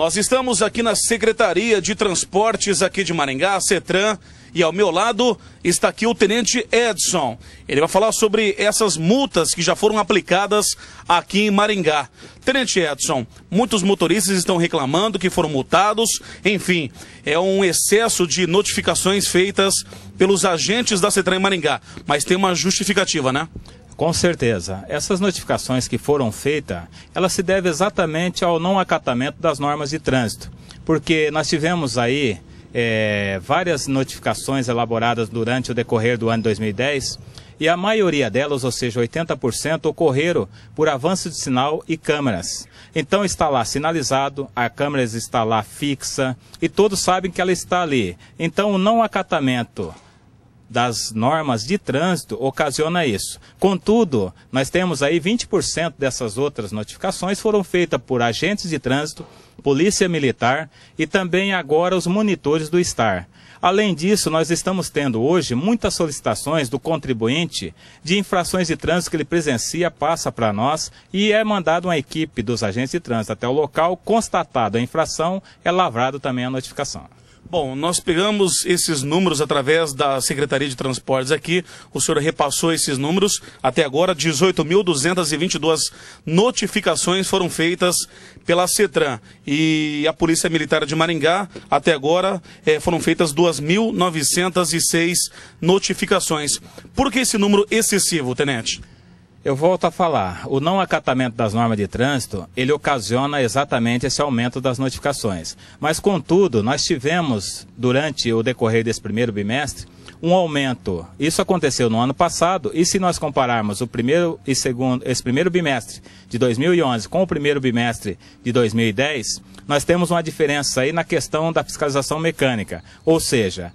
Nós estamos aqui na Secretaria de Transportes aqui de Maringá, CETRAN, e ao meu lado está aqui o Tenente Edson. Ele vai falar sobre essas multas que já foram aplicadas aqui em Maringá. Tenente Edson, muitos motoristas estão reclamando que foram multados. Enfim, é um excesso de notificações feitas pelos agentes da CETRAN em Maringá. Mas tem uma justificativa, né? Com certeza. Essas notificações que foram feitas, elas se devem exatamente ao não acatamento das normas de trânsito. Porque nós tivemos aí é, várias notificações elaboradas durante o decorrer do ano 2010 e a maioria delas, ou seja, 80%, ocorreram por avanço de sinal e câmeras. Então está lá sinalizado, a câmera está lá fixa e todos sabem que ela está ali. Então o não acatamento das normas de trânsito ocasiona isso. Contudo, nós temos aí 20% dessas outras notificações foram feitas por agentes de trânsito, polícia militar e também agora os monitores do STAR. Além disso, nós estamos tendo hoje muitas solicitações do contribuinte de infrações de trânsito que ele presencia, passa para nós e é mandada uma equipe dos agentes de trânsito até o local, constatada a infração, é lavrado também a notificação. Bom, nós pegamos esses números através da Secretaria de Transportes aqui. O senhor repassou esses números. Até agora, 18.222 notificações foram feitas pela CETRAN. E a Polícia Militar de Maringá, até agora, eh, foram feitas 2.906 notificações. Por que esse número excessivo, Tenente? Eu volto a falar, o não acatamento das normas de trânsito, ele ocasiona exatamente esse aumento das notificações. Mas, contudo, nós tivemos, durante o decorrer desse primeiro bimestre, um aumento. Isso aconteceu no ano passado, e se nós compararmos o primeiro e segundo, esse primeiro bimestre de 2011 com o primeiro bimestre de 2010, nós temos uma diferença aí na questão da fiscalização mecânica. Ou seja,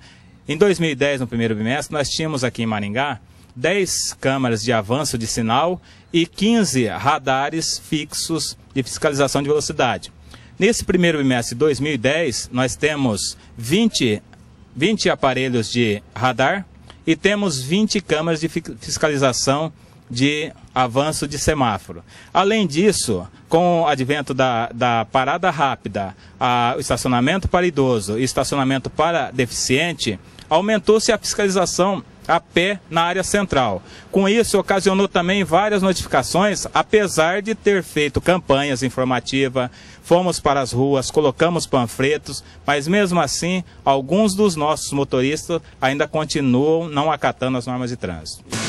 em 2010, no primeiro bimestre, nós tínhamos aqui em Maringá 10 câmaras de avanço de sinal e 15 radares fixos de fiscalização de velocidade. Nesse primeiro bimestre de 2010, nós temos 20, 20 aparelhos de radar e temos 20 câmaras de fiscalização de avanço de semáforo. Além disso, com o advento da, da parada rápida, a, o estacionamento para idoso e estacionamento para deficiente, aumentou-se a fiscalização a pé na área central. Com isso, ocasionou também várias notificações, apesar de ter feito campanhas informativas, fomos para as ruas, colocamos panfletos, mas mesmo assim, alguns dos nossos motoristas ainda continuam não acatando as normas de trânsito.